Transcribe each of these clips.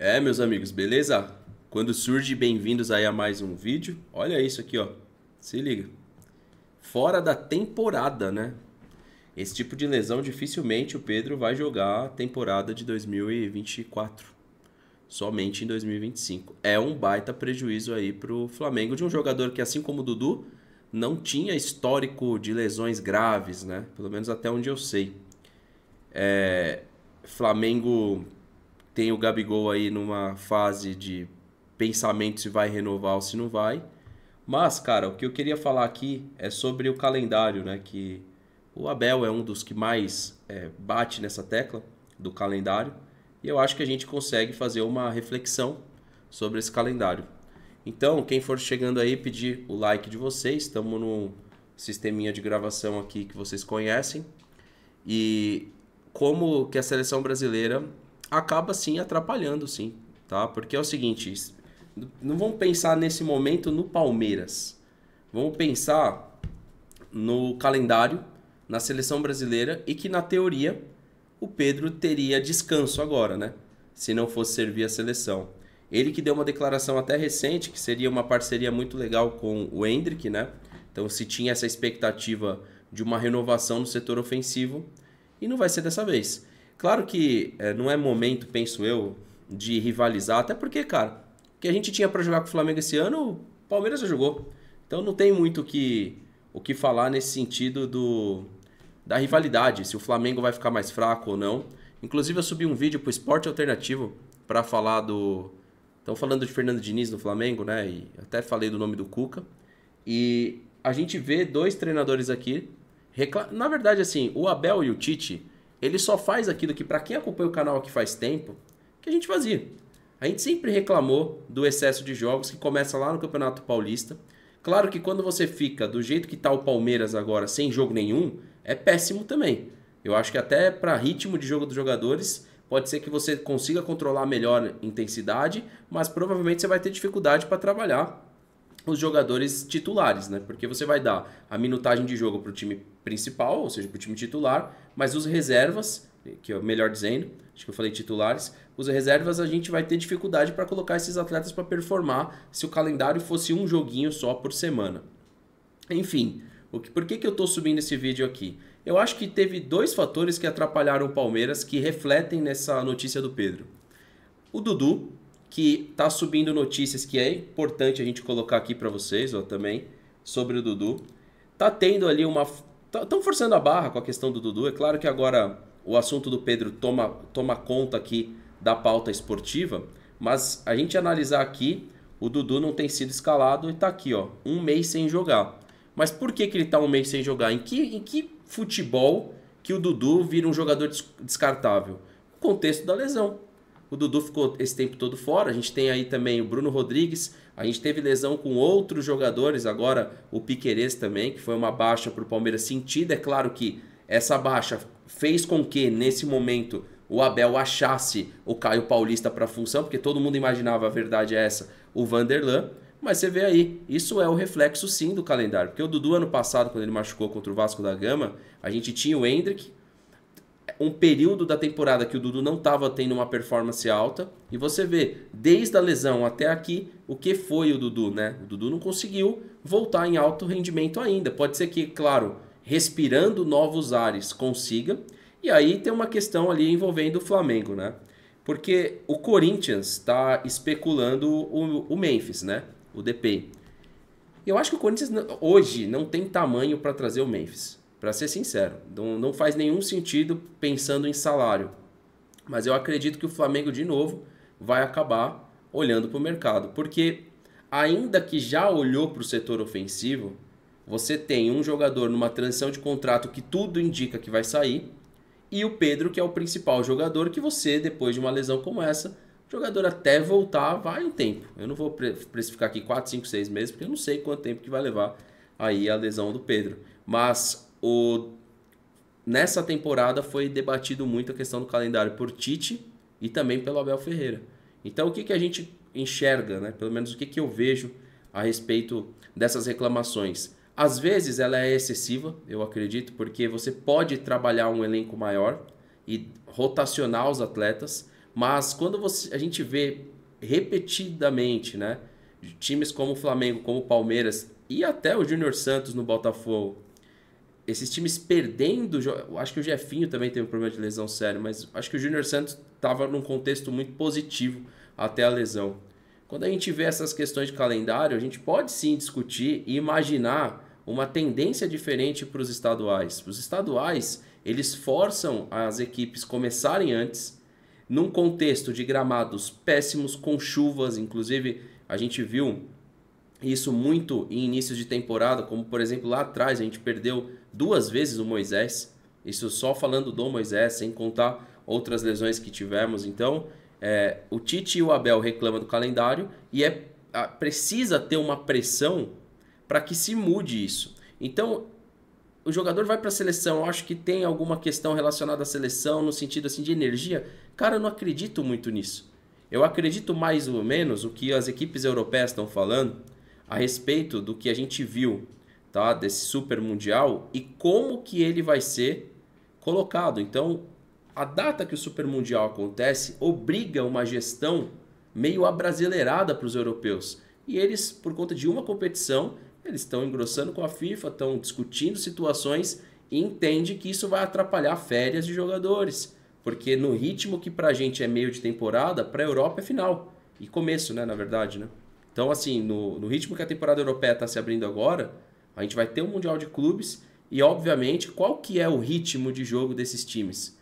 É, meus amigos, beleza? Quando surge, bem-vindos aí a mais um vídeo. Olha isso aqui, ó. Se liga. Fora da temporada, né? Esse tipo de lesão dificilmente o Pedro vai jogar a temporada de 2024. Somente em 2025. É um baita prejuízo aí pro Flamengo de um jogador que, assim como o Dudu, não tinha histórico de lesões graves, né? Pelo menos até onde eu sei. É, Flamengo tem o Gabigol aí numa fase de pensamento se vai renovar ou se não vai. Mas, cara, o que eu queria falar aqui é sobre o calendário, né? Que o Abel é um dos que mais é, bate nessa tecla do calendário. E eu acho que a gente consegue fazer uma reflexão sobre esse calendário. Então, quem for chegando aí, pedir o like de vocês. Estamos no sisteminha de gravação aqui que vocês conhecem. E como que a seleção brasileira acaba sim atrapalhando, sim, tá? Porque é o seguinte, não vamos pensar nesse momento no Palmeiras. Vamos pensar no calendário, na seleção brasileira e que na teoria o Pedro teria descanso agora, né? Se não fosse servir a seleção. Ele que deu uma declaração até recente que seria uma parceria muito legal com o Hendrick, né? Então se tinha essa expectativa de uma renovação no setor ofensivo e não vai ser dessa vez. Claro que é, não é momento, penso eu, de rivalizar, até porque, cara, o que a gente tinha para jogar com o Flamengo esse ano, o Palmeiras já jogou. Então não tem muito que, o que falar nesse sentido do, da rivalidade, se o Flamengo vai ficar mais fraco ou não. Inclusive eu subi um vídeo pro Esporte Alternativo para falar do... Estão falando de Fernando Diniz no Flamengo, né? E até falei do nome do Cuca. E a gente vê dois treinadores aqui... Recla... Na verdade, assim, o Abel e o Tite ele só faz aquilo que, para quem acompanha o canal aqui faz tempo, que a gente fazia. A gente sempre reclamou do excesso de jogos que começa lá no Campeonato Paulista. Claro que quando você fica do jeito que está o Palmeiras agora, sem jogo nenhum, é péssimo também. Eu acho que até para ritmo de jogo dos jogadores, pode ser que você consiga controlar melhor intensidade, mas provavelmente você vai ter dificuldade para trabalhar os jogadores titulares, né? Porque você vai dar a minutagem de jogo para o time principal, ou seja, para o time titular, mas os reservas, que é melhor dizendo, acho que eu falei titulares, os reservas a gente vai ter dificuldade para colocar esses atletas para performar se o calendário fosse um joguinho só por semana. Enfim, o que, por que, que eu estou subindo esse vídeo aqui? Eu acho que teve dois fatores que atrapalharam o Palmeiras que refletem nessa notícia do Pedro. O Dudu, que tá subindo notícias que é importante a gente colocar aqui para vocês, ó, também, sobre o Dudu. Tá tendo ali uma estão tá, forçando a barra com a questão do Dudu. É claro que agora o assunto do Pedro toma, toma conta aqui da pauta esportiva, mas a gente analisar aqui, o Dudu não tem sido escalado e está aqui, ó, um mês sem jogar. Mas por que, que ele está um mês sem jogar? Em que, em que futebol que o Dudu vira um jogador descartável? O contexto da lesão. O Dudu ficou esse tempo todo fora. A gente tem aí também o Bruno Rodrigues. A gente teve lesão com outros jogadores. Agora o Piquerez também, que foi uma baixa para o Palmeiras sentida. É claro que essa baixa fez com que, nesse momento, o Abel achasse o Caio Paulista para a função, porque todo mundo imaginava, a verdade é essa, o Vanderlan. Mas você vê aí, isso é o reflexo sim do calendário. Porque o Dudu, ano passado, quando ele machucou contra o Vasco da Gama, a gente tinha o Hendrick, um período da temporada que o Dudu não estava tendo uma performance alta. E você vê, desde a lesão até aqui, o que foi o Dudu, né? O Dudu não conseguiu voltar em alto rendimento ainda. Pode ser que, claro, respirando novos ares consiga. E aí tem uma questão ali envolvendo o Flamengo, né? Porque o Corinthians está especulando o, o Memphis, né? O DP. Eu acho que o Corinthians hoje não tem tamanho para trazer o Memphis. Para ser sincero, não, não faz nenhum sentido pensando em salário. Mas eu acredito que o Flamengo, de novo, vai acabar olhando para o mercado. Porque, ainda que já olhou para o setor ofensivo, você tem um jogador numa transição de contrato que tudo indica que vai sair, e o Pedro, que é o principal jogador, que você, depois de uma lesão como essa, jogador até voltar, vai um tempo. Eu não vou precificar aqui 4, 5, 6 meses, porque eu não sei quanto tempo que vai levar aí a lesão do Pedro. Mas o, nessa temporada foi debatido muito a questão do calendário por Tite e também pelo Abel Ferreira. Então, o que, que a gente enxerga, né? pelo menos o que, que eu vejo a respeito dessas reclamações? Às vezes ela é excessiva, eu acredito, porque você pode trabalhar um elenco maior e rotacionar os atletas, mas quando você, a gente vê repetidamente, né? Times como o Flamengo, como o Palmeiras e até o Júnior Santos no Botafogo, esses times perdendo. Eu acho que o Jefinho também teve um problema de lesão sério, mas acho que o Júnior Santos estava num contexto muito positivo até a lesão. Quando a gente vê essas questões de calendário, a gente pode sim discutir e imaginar uma tendência diferente para os estaduais. Os estaduais, eles forçam as equipes começarem antes, num contexto de gramados péssimos, com chuvas, inclusive a gente viu isso muito em inícios de temporada, como por exemplo lá atrás a gente perdeu duas vezes o Moisés. Isso só falando do Moisés, sem contar outras lesões que tivemos. Então, é, o Tite e o Abel reclamam do calendário e é a, precisa ter uma pressão para que se mude isso. Então, o jogador vai para a seleção, acho que tem alguma questão relacionada à seleção no sentido assim de energia. Cara, eu não acredito muito nisso. Eu acredito mais ou menos o que as equipes europeias estão falando a respeito do que a gente viu tá? desse Super Mundial e como que ele vai ser colocado. Então, a data que o Super Mundial acontece obriga uma gestão meio abrasileirada para os europeus. E eles, por conta de uma competição, eles estão engrossando com a FIFA, estão discutindo situações e entende que isso vai atrapalhar férias de jogadores. Porque no ritmo que para a gente é meio de temporada, para a Europa é final. E começo, né, na verdade, né? Então, assim, no, no ritmo que a temporada europeia está se abrindo agora, a gente vai ter um Mundial de Clubes e, obviamente, qual que é o ritmo de jogo desses times?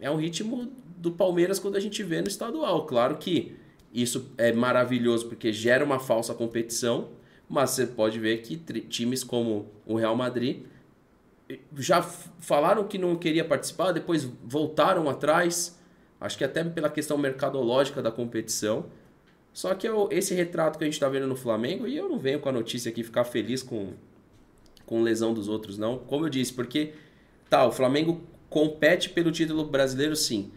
É o ritmo do Palmeiras quando a gente vê no estadual. Claro que isso é maravilhoso porque gera uma falsa competição, mas você pode ver que times como o Real Madrid eh, já falaram que não queria participar, depois voltaram atrás, acho que até pela questão mercadológica da competição. Só que eu, esse retrato que a gente está vendo no Flamengo, e eu não venho com a notícia aqui ficar feliz com com lesão dos outros, não. Como eu disse, porque tá, o Flamengo compete pelo título brasileiro, sim.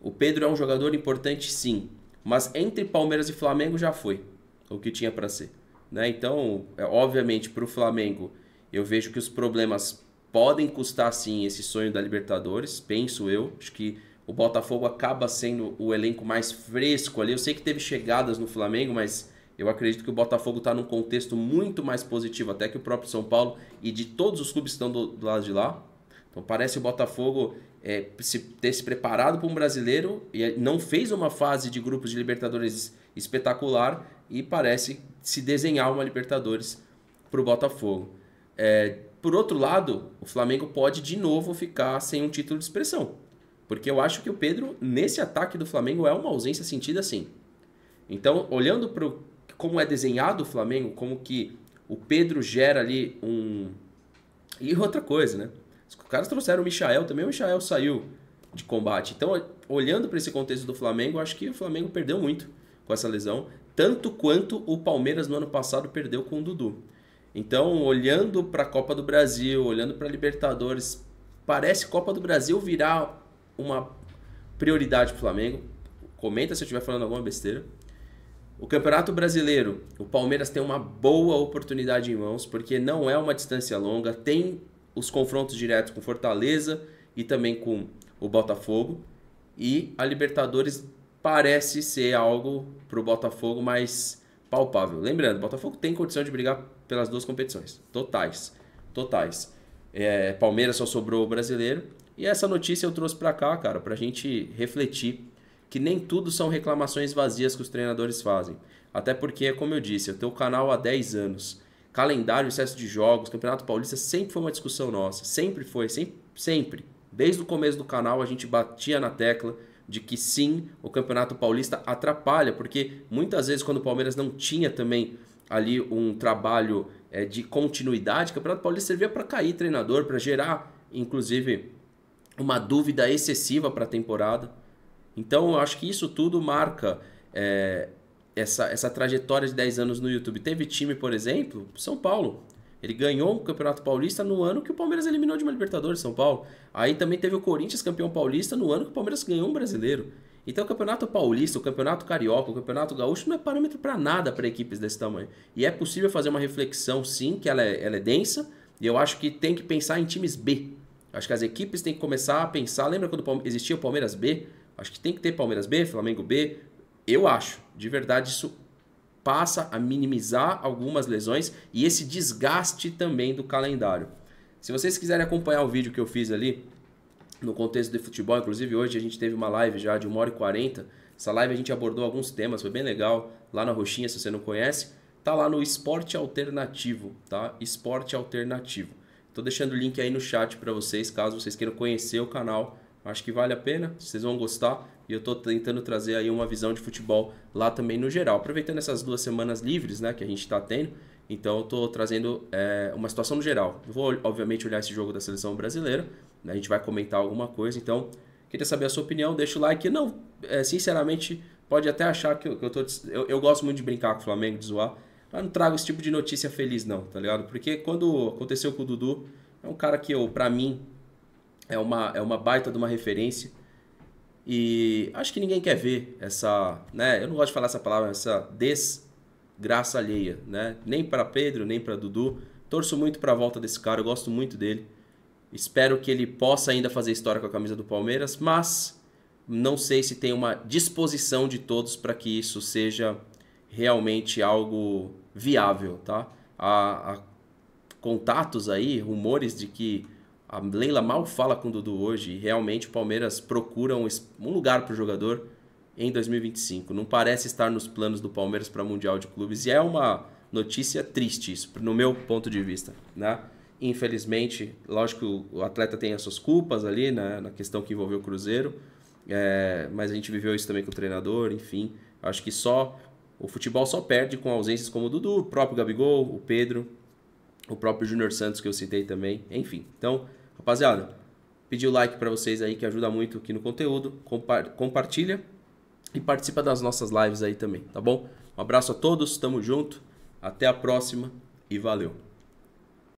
O Pedro é um jogador importante, sim. Mas entre Palmeiras e Flamengo já foi o que tinha para ser. Né? Então, é, obviamente, para o Flamengo, eu vejo que os problemas podem custar sim esse sonho da Libertadores, penso eu. Acho que o Botafogo acaba sendo o elenco mais fresco ali. Eu sei que teve chegadas no Flamengo, mas eu acredito que o Botafogo está num contexto muito mais positivo até que o próprio São Paulo e de todos os clubes que estão do, do lado de lá. Então parece o Botafogo é, se, ter se preparado para um brasileiro e é, não fez uma fase de grupos de Libertadores espetacular e parece se desenhar uma Libertadores para o Botafogo. É, por outro lado, o Flamengo pode de novo ficar sem um título de expressão. Porque eu acho que o Pedro, nesse ataque do Flamengo, é uma ausência sentida sim. Então, olhando para o como é desenhado o Flamengo, como que o Pedro gera ali um. E outra coisa, né? Os caras trouxeram o Michael também, o Michael saiu de combate. Então, olhando para esse contexto do Flamengo, acho que o Flamengo perdeu muito com essa lesão, tanto quanto o Palmeiras no ano passado perdeu com o Dudu. Então, olhando para a Copa do Brasil, olhando para a Libertadores, parece Copa do Brasil virar uma prioridade para o Flamengo. Comenta se eu estiver falando alguma besteira. O Campeonato Brasileiro, o Palmeiras tem uma boa oportunidade em mãos, porque não é uma distância longa, tem os confrontos diretos com Fortaleza e também com o Botafogo. E a Libertadores parece ser algo para o Botafogo mais palpável. Lembrando, o Botafogo tem condição de brigar pelas duas competições, totais, totais. É, Palmeiras só sobrou o brasileiro. E essa notícia eu trouxe para cá, cara, para a gente refletir que nem tudo são reclamações vazias que os treinadores fazem. Até porque, como eu disse, eu tenho o canal há 10 anos. Calendário, excesso de jogos, Campeonato Paulista sempre foi uma discussão nossa. Sempre foi, sempre, sempre. Desde o começo do canal a gente batia na tecla de que sim, o Campeonato Paulista atrapalha, porque muitas vezes quando o Palmeiras não tinha também ali um trabalho é, de continuidade, o Campeonato Paulista servia para cair treinador, para gerar, inclusive, uma dúvida excessiva para a temporada. Então, eu acho que isso tudo marca é, essa, essa trajetória de 10 anos no YouTube. Teve time, por exemplo, São Paulo. Ele ganhou o Campeonato Paulista no ano que o Palmeiras eliminou de uma Libertadores São Paulo. Aí também teve o Corinthians campeão paulista no ano que o Palmeiras ganhou um brasileiro. Então o Campeonato Paulista, o Campeonato Carioca, o Campeonato Gaúcho não é parâmetro para nada para equipes desse tamanho. E é possível fazer uma reflexão, sim, que ela é, ela é densa, e eu acho que tem que pensar em times B. Acho que as equipes têm que começar a pensar. Lembra quando existia o Palmeiras B? Acho que tem que ter Palmeiras B, Flamengo B. Eu acho, de verdade, isso passa a minimizar algumas lesões e esse desgaste também do calendário. Se vocês quiserem acompanhar o vídeo que eu fiz ali, no contexto de futebol, inclusive hoje a gente teve uma live já de 1 hora e 40. Essa live a gente abordou alguns temas, foi bem legal, lá na Roxinha, se você não conhece. Tá lá no Esporte Alternativo, tá? Esporte Alternativo. Tô deixando o link aí no chat para vocês, caso vocês queiram conhecer o canal Acho que vale a pena, vocês vão gostar. E eu estou tentando trazer aí uma visão de futebol lá também no geral. Aproveitando essas duas semanas livres né, que a gente está tendo, então eu estou trazendo é, uma situação no geral. Eu vou, obviamente, olhar esse jogo da seleção brasileira, né, a gente vai comentar alguma coisa. Então, queria saber a sua opinião, deixa o like. Não, é, sinceramente, pode até achar que eu, que eu tô. Eu, eu gosto muito de brincar com o Flamengo, de zoar, mas não trago esse tipo de notícia feliz, não, tá ligado? Porque quando aconteceu com o Dudu, é um cara que eu, para mim, é uma, é uma baita de uma referência. E acho que ninguém quer ver essa, né? Eu não gosto de falar essa palavra, essa desgraça alheia, né? Nem para Pedro, nem para Dudu. Torço muito para a volta desse cara, eu gosto muito dele. Espero que ele possa ainda fazer história com a camisa do Palmeiras, mas não sei se tem uma disposição de todos para que isso seja realmente algo viável, tá? Há, há contatos aí, rumores de que a Leila mal fala com o Dudu hoje e realmente o Palmeiras procura um, um lugar para o jogador em 2025. Não parece estar nos planos do Palmeiras para Mundial de Clubes e é uma notícia triste isso, no meu ponto de vista, né? Infelizmente, lógico, o atleta tem as suas culpas ali, né? Na questão que envolveu o Cruzeiro, é, mas a gente viveu isso também com o treinador, enfim. Acho que só o futebol só perde com ausências como o Dudu, o próprio Gabigol, o Pedro, o próprio Júnior Santos que eu citei também, enfim. Então, Rapaziada, pedi o like para vocês aí que ajuda muito aqui no conteúdo. Compa compartilha e participa das nossas lives aí também, tá bom? Um abraço a todos, tamo junto, até a próxima e valeu!